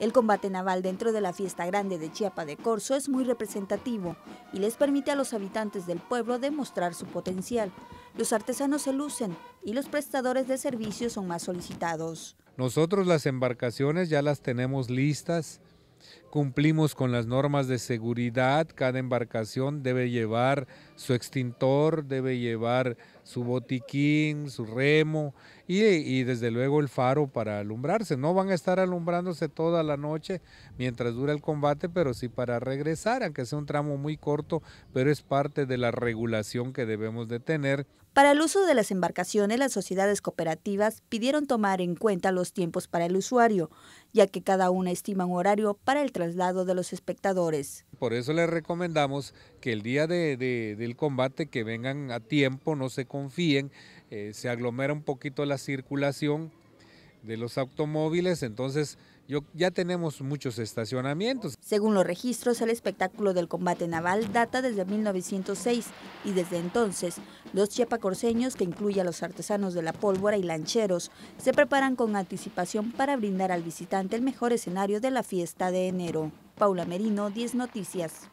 El combate naval dentro de la fiesta grande de Chiapa de Corzo es muy representativo y les permite a los habitantes del pueblo demostrar su potencial. Los artesanos se lucen y los prestadores de servicios son más solicitados. Nosotros las embarcaciones ya las tenemos listas, cumplimos con las normas de seguridad, cada embarcación debe llevar su extintor, debe llevar su botiquín, su remo y, desde luego el faro para alumbrarse. No van a estar alumbrándose toda la noche mientras dura el combate, pero sí para regresar, aunque sea un tramo muy corto, pero es parte de la regulación que debemos de tener. Para el uso de las embarcaciones, las sociedades cooperativas pidieron tomar en cuenta los tiempos para el usuario, ya que cada una estima un horario para el traslado de los espectadores. Por eso les recomendamos que el día del combate que vengan a tiempo, no se confíen, eh, se aglomera un poquito la circulación de los automóviles, entonces yo, ya tenemos muchos estacionamientos. Según los registros, el espectáculo del combate naval data desde 1906 y desde entonces los chiapacorseños, que incluye a los artesanos de la pólvora y lancheros, se preparan con anticipación para brindar al visitante el mejor escenario de la fiesta de enero. Paula Merino, 10 Noticias.